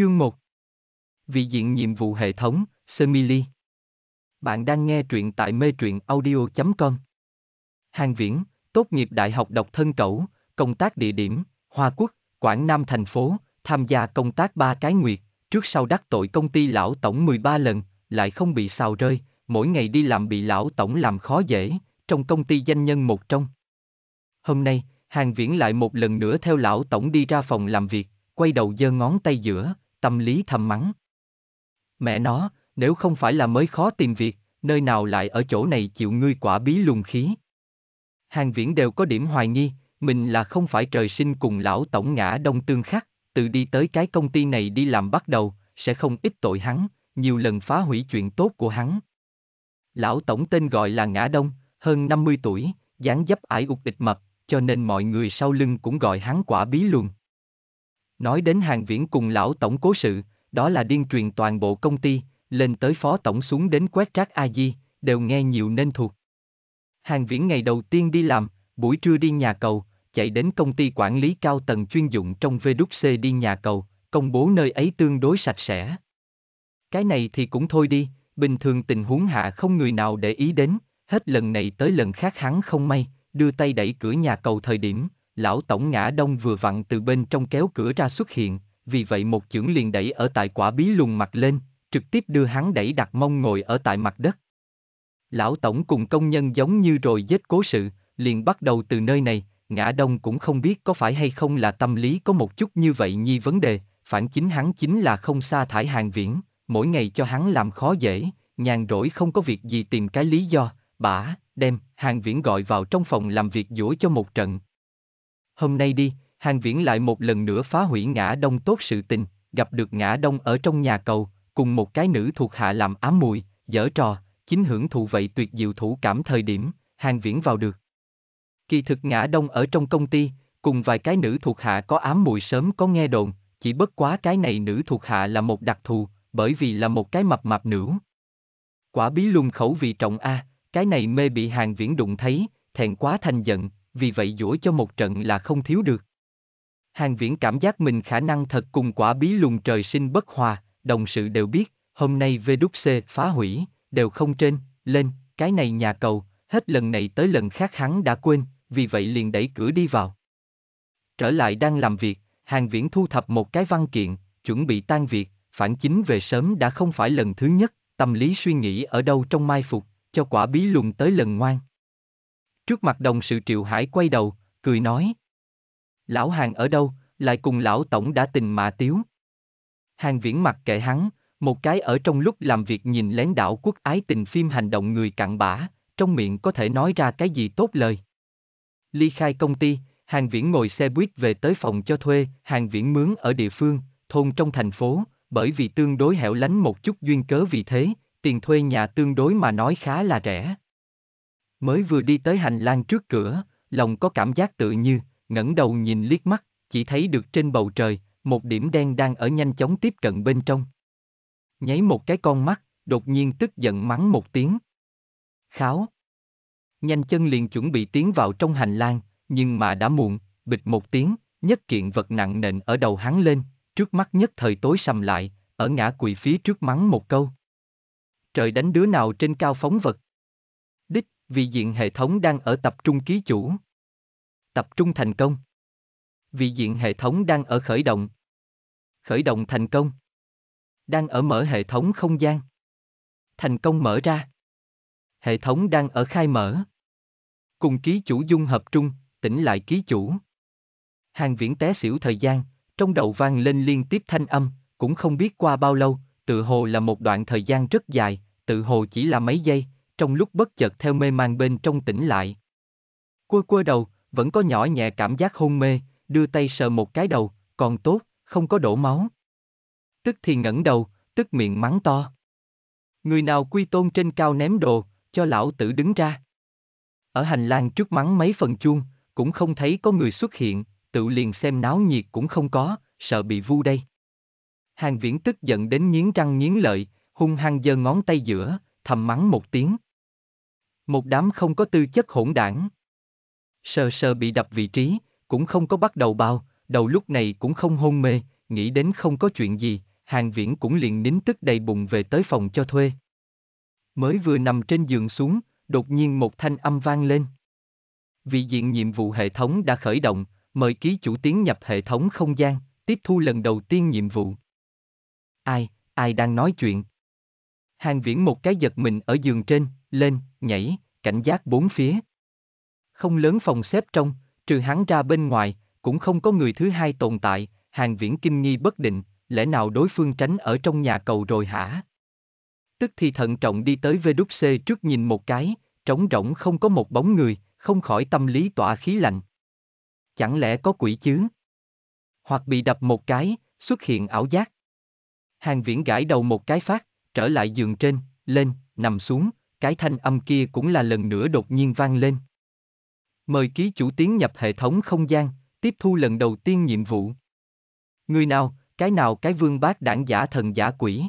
Chương 1 Vị diện nhiệm vụ hệ thống, Semili Bạn đang nghe truyện tại mê truyện audio.com Hàng Viễn, tốt nghiệp Đại học độc thân cẩu, công tác địa điểm, Hoa Quốc, Quảng Nam thành phố, tham gia công tác ba cái nguyệt, trước sau đắc tội công ty lão tổng 13 lần, lại không bị xào rơi, mỗi ngày đi làm bị lão tổng làm khó dễ, trong công ty danh nhân một trong. Hôm nay, Hàng Viễn lại một lần nữa theo lão tổng đi ra phòng làm việc, quay đầu giơ ngón tay giữa, tâm lý thầm mắng. Mẹ nó, nếu không phải là mới khó tìm việc, nơi nào lại ở chỗ này chịu ngươi quả bí luồng khí. Hàng viễn đều có điểm hoài nghi, mình là không phải trời sinh cùng lão tổng ngã đông tương khắc, từ đi tới cái công ty này đi làm bắt đầu, sẽ không ít tội hắn, nhiều lần phá hủy chuyện tốt của hắn. Lão tổng tên gọi là ngã đông, hơn 50 tuổi, dáng dấp ải ục địch mập, cho nên mọi người sau lưng cũng gọi hắn quả bí luồng. Nói đến hàng viễn cùng lão tổng cố sự, đó là điên truyền toàn bộ công ty, lên tới phó tổng xuống đến quét rác a di, đều nghe nhiều nên thuộc. Hàng viễn ngày đầu tiên đi làm, buổi trưa đi nhà cầu, chạy đến công ty quản lý cao tầng chuyên dụng trong VWC đi nhà cầu, công bố nơi ấy tương đối sạch sẽ. Cái này thì cũng thôi đi, bình thường tình huống hạ không người nào để ý đến, hết lần này tới lần khác hắn không may, đưa tay đẩy cửa nhà cầu thời điểm, lão tổng ngã đông vừa vặn từ bên trong kéo cửa ra xuất hiện, vì vậy một chưởng liền đẩy ở tại quả bí lùng mặt lên, trực tiếp đưa hắn đẩy đặt mông ngồi ở tại mặt đất. Lão tổng cùng công nhân giống như rồi giết cố sự, liền bắt đầu từ nơi này, ngã đông cũng không biết có phải hay không là tâm lý có một chút như vậy nhi vấn đề, phản chính hắn chính là không xa thải hàng viễn, mỗi ngày cho hắn làm khó dễ, nhàn rỗi không có việc gì tìm cái lý do, bả, đem, hàng viễn gọi vào trong phòng làm việc dũa cho một trận, Hôm nay đi, Hàng Viễn lại một lần nữa phá hủy ngã đông tốt sự tình, gặp được ngã đông ở trong nhà cầu, cùng một cái nữ thuộc hạ làm ám mùi, dở trò, chính hưởng thụ vậy tuyệt diệu thủ cảm thời điểm, Hàng Viễn vào được. Kỳ thực ngã đông ở trong công ty, cùng vài cái nữ thuộc hạ có ám mùi sớm có nghe đồn, chỉ bất quá cái này nữ thuộc hạ là một đặc thù, bởi vì là một cái mập mạp nữ. Quả bí luôn khẩu vị trọng A, cái này mê bị hàng viễn đụng thấy, thẹn quá thành giận, vì vậy dỗ cho một trận là không thiếu được. Hàng viễn cảm giác mình khả năng thật cùng quả bí lùng trời sinh bất hòa, đồng sự đều biết, hôm nay v VWC phá hủy, đều không trên, lên, cái này nhà cầu, hết lần này tới lần khác hắn đã quên, vì vậy liền đẩy cửa đi vào. Trở lại đang làm việc, hàng viễn thu thập một cái văn kiện, chuẩn bị tan việc, phản chính về sớm đã không phải lần thứ nhất, tâm lý suy nghĩ ở đâu trong mai phục, cho quả bí lùng tới lần ngoan. Trước mặt đồng sự Triệu Hải quay đầu, cười nói. Lão hàng ở đâu, lại cùng lão tổng đã tình mà tiếu. Hàng viễn mặt kệ hắn, một cái ở trong lúc làm việc nhìn lén đạo quốc ái tình phim hành động người cặn bã, trong miệng có thể nói ra cái gì tốt lời. Ly khai công ty, hàng viễn ngồi xe buýt về tới phòng cho thuê, hàng viễn mướn ở địa phương, thôn trong thành phố, bởi vì tương đối hẻo lánh một chút duyên cớ vì thế, tiền thuê nhà tương đối mà nói khá là rẻ. Mới vừa đi tới hành lang trước cửa, lòng có cảm giác tự như, ngẩng đầu nhìn liếc mắt, chỉ thấy được trên bầu trời, một điểm đen đang ở nhanh chóng tiếp cận bên trong. Nháy một cái con mắt, đột nhiên tức giận mắng một tiếng. Kháo! Nhanh chân liền chuẩn bị tiến vào trong hành lang, nhưng mà đã muộn, bịch một tiếng, nhất kiện vật nặng nện ở đầu hắn lên, trước mắt nhất thời tối sầm lại, ở ngã quỳ phía trước mắng một câu. Trời đánh đứa nào trên cao phóng vật vì diện hệ thống đang ở tập trung ký chủ. Tập trung thành công. Vì diện hệ thống đang ở khởi động. Khởi động thành công. Đang ở mở hệ thống không gian. Thành công mở ra. Hệ thống đang ở khai mở. Cùng ký chủ dung hợp trung, tỉnh lại ký chủ. Hàng viễn té xỉu thời gian, trong đầu vang lên liên tiếp thanh âm, cũng không biết qua bao lâu, tự hồ là một đoạn thời gian rất dài, tự hồ chỉ là mấy giây, trong lúc bất chợt theo mê mang bên trong tỉnh lại. Quơ quơ đầu, vẫn có nhỏ nhẹ cảm giác hôn mê, đưa tay sờ một cái đầu, còn tốt, không có đổ máu. Tức thì ngẩng đầu, tức miệng mắng to. Người nào quy tôn trên cao ném đồ, cho lão tử đứng ra. Ở hành lang trước mắng mấy phần chuông, cũng không thấy có người xuất hiện, tự liền xem náo nhiệt cũng không có, sợ bị vu đây. Hàng viễn tức giận đến nghiến răng nghiến lợi, hung hăng giơ ngón tay giữa, thầm mắng một tiếng. Một đám không có tư chất hỗn đảng. Sờ sờ bị đập vị trí, cũng không có bắt đầu bao, đầu lúc này cũng không hôn mê, nghĩ đến không có chuyện gì, hàng viễn cũng liền nín tức đầy bụng về tới phòng cho thuê. Mới vừa nằm trên giường xuống, đột nhiên một thanh âm vang lên. Vị diện nhiệm vụ hệ thống đã khởi động, mời ký chủ tiến nhập hệ thống không gian, tiếp thu lần đầu tiên nhiệm vụ. Ai, ai đang nói chuyện? Hàng viễn một cái giật mình ở giường trên, lên, nhảy, cảnh giác bốn phía. Không lớn phòng xếp trong, trừ hắn ra bên ngoài, cũng không có người thứ hai tồn tại, hàng viễn kinh nghi bất định, lẽ nào đối phương tránh ở trong nhà cầu rồi hả? Tức thì thận trọng đi tới VWC trước nhìn một cái, trống rỗng không có một bóng người, không khỏi tâm lý tỏa khí lạnh. Chẳng lẽ có quỷ chứ? Hoặc bị đập một cái, xuất hiện ảo giác. Hàng viễn gãi đầu một cái phát, trở lại giường trên, lên, nằm xuống, cái thanh âm kia cũng là lần nữa đột nhiên vang lên. Mời ký chủ tiến nhập hệ thống không gian, tiếp thu lần đầu tiên nhiệm vụ. Người nào, cái nào cái vương bác đảng giả thần giả quỷ.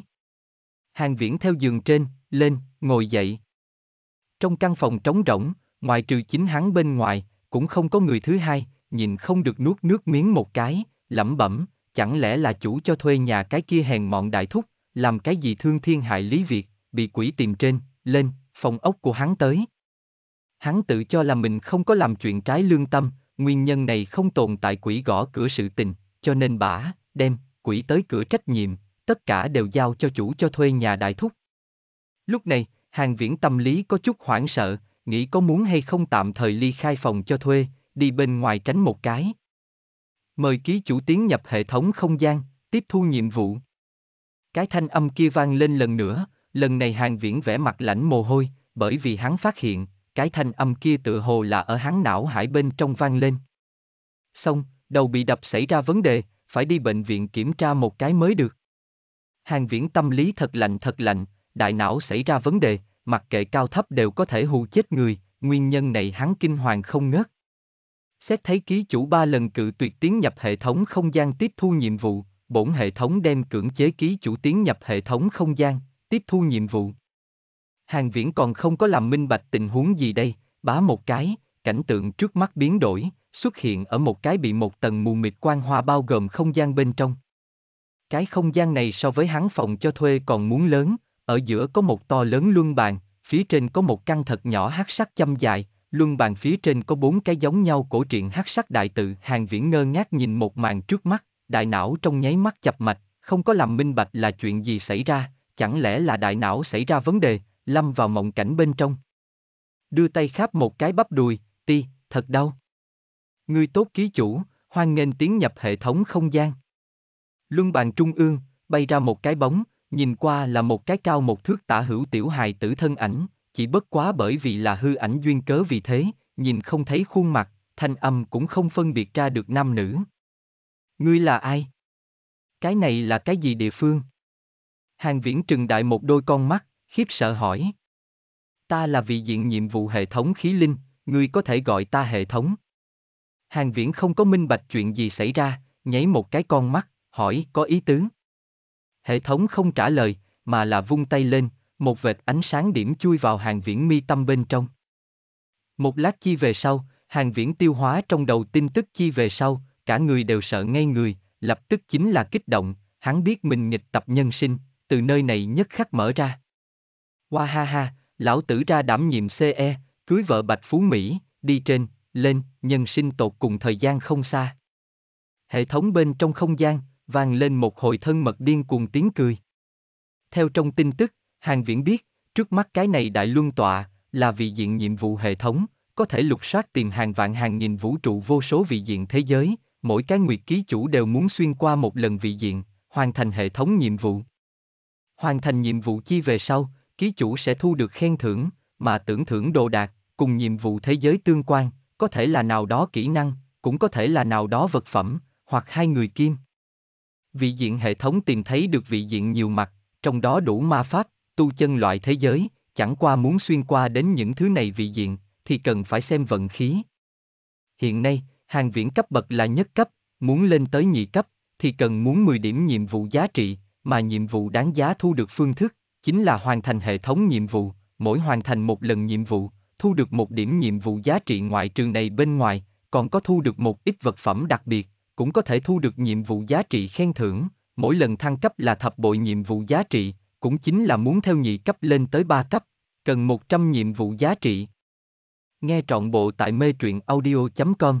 Hàng viễn theo giường trên, lên, ngồi dậy. Trong căn phòng trống rỗng, ngoài trừ chính hắn bên ngoài, cũng không có người thứ hai, nhìn không được nuốt nước miếng một cái, lẩm bẩm, chẳng lẽ là chủ cho thuê nhà cái kia hèn mọn đại thúc, làm cái gì thương thiên hại lý việc, bị quỷ tìm trên, lên, phòng ốc của hắn tới. Hắn tự cho là mình không có làm chuyện trái lương tâm, nguyên nhân này không tồn tại quỷ gõ cửa sự tình, cho nên bả, đem, quỷ tới cửa trách nhiệm, tất cả đều giao cho chủ cho thuê nhà đại thúc. Lúc này, hàng viễn tâm lý có chút hoảng sợ, nghĩ có muốn hay không tạm thời ly khai phòng cho thuê, đi bên ngoài tránh một cái. Mời ký chủ tiến nhập hệ thống không gian, tiếp thu nhiệm vụ. Cái thanh âm kia vang lên lần nữa, lần này hàng viễn vẽ mặt lãnh mồ hôi, bởi vì hắn phát hiện, cái thanh âm kia tựa hồ là ở hắn não hải bên trong vang lên. Xong, đầu bị đập xảy ra vấn đề, phải đi bệnh viện kiểm tra một cái mới được. Hàng viễn tâm lý thật lạnh thật lạnh, đại não xảy ra vấn đề, mặc kệ cao thấp đều có thể hù chết người, nguyên nhân này hắn kinh hoàng không ngớt. Xét thấy ký chủ ba lần cự tuyệt tiến nhập hệ thống không gian tiếp thu nhiệm vụ, bổn hệ thống đem cưỡng chế ký chủ tiến nhập hệ thống không gian, tiếp thu nhiệm vụ. Hàng viễn còn không có làm minh bạch tình huống gì đây, bá một cái, cảnh tượng trước mắt biến đổi, xuất hiện ở một cái bị một tầng mù mịt quan hoa bao gồm không gian bên trong. Cái không gian này so với hắn phòng cho thuê còn muốn lớn, ở giữa có một to lớn luân bàn, phía trên có một căn thật nhỏ hát sắc châm dài, luân bàn phía trên có bốn cái giống nhau cổ truyện hát sắc đại tự hàng viễn ngơ ngác nhìn một màn trước mắt đại não trong nháy mắt chập mạch, không có làm minh bạch là chuyện gì xảy ra, chẳng lẽ là đại não xảy ra vấn đề, lâm vào mộng cảnh bên trong. Đưa tay khắp một cái bắp đùi, ti, thật đau. Người tốt ký chủ, hoan nghênh tiến nhập hệ thống không gian. Luân bàn trung ương, bay ra một cái bóng, nhìn qua là một cái cao một thước tả hữu tiểu hài tử thân ảnh, chỉ bất quá bởi vì là hư ảnh duyên cớ vì thế, nhìn không thấy khuôn mặt, thanh âm cũng không phân biệt ra được nam nữ, Ngươi là ai? Cái này là cái gì địa phương? Hàng viễn trừng đại một đôi con mắt, khiếp sợ hỏi. Ta là vị diện nhiệm vụ hệ thống khí linh, ngươi có thể gọi ta hệ thống. Hàng viễn không có minh bạch chuyện gì xảy ra, nháy một cái con mắt, hỏi có ý tứ. Hệ thống không trả lời, mà là vung tay lên, một vệt ánh sáng điểm chui vào hàng viễn mi tâm bên trong. Một lát chi về sau, hàng viễn tiêu hóa trong đầu tin tức chi về sau, cả người đều sợ ngay người, lập tức chính là kích động, hắn biết mình nghịch tập nhân sinh, từ nơi này nhất khắc mở ra. Hoa ha ha, lão tử ra đảm nhiệm CE, cưới vợ bạch phú Mỹ, đi trên, lên, nhân sinh tột cùng thời gian không xa. Hệ thống bên trong không gian, vang lên một hồi thân mật điên cuồng tiếng cười. Theo trong tin tức, Hàng Viễn biết, trước mắt cái này đại luân tọa, là vị diện nhiệm vụ hệ thống, có thể lục soát tìm hàng vạn hàng nghìn vũ trụ vô số vị diện thế giới, mỗi cái nguyệt ký chủ đều muốn xuyên qua một lần vị diện, hoàn thành hệ thống nhiệm vụ. Hoàn thành nhiệm vụ chi về sau, ký chủ sẽ thu được khen thưởng, mà tưởng thưởng đồ đạc, cùng nhiệm vụ thế giới tương quan, có thể là nào đó kỹ năng, cũng có thể là nào đó vật phẩm, hoặc hai người kim. Vị diện hệ thống tìm thấy được vị diện nhiều mặt, trong đó đủ ma pháp, tu chân loại thế giới, chẳng qua muốn xuyên qua đến những thứ này vị diện, thì cần phải xem vận khí. Hiện nay, hàng viễn cấp bậc là nhất cấp, muốn lên tới nhị cấp, thì cần muốn 10 điểm nhiệm vụ giá trị, mà nhiệm vụ đáng giá thu được phương thức, chính là hoàn thành hệ thống nhiệm vụ, mỗi hoàn thành một lần nhiệm vụ, thu được một điểm nhiệm vụ giá trị ngoại trường này bên ngoài, còn có thu được một ít vật phẩm đặc biệt, cũng có thể thu được nhiệm vụ giá trị khen thưởng, mỗi lần thăng cấp là thập bội nhiệm vụ giá trị, cũng chính là muốn theo nhị cấp lên tới ba cấp, cần 100 nhiệm vụ giá trị. Nghe trọn bộ tại mê truyện audio.com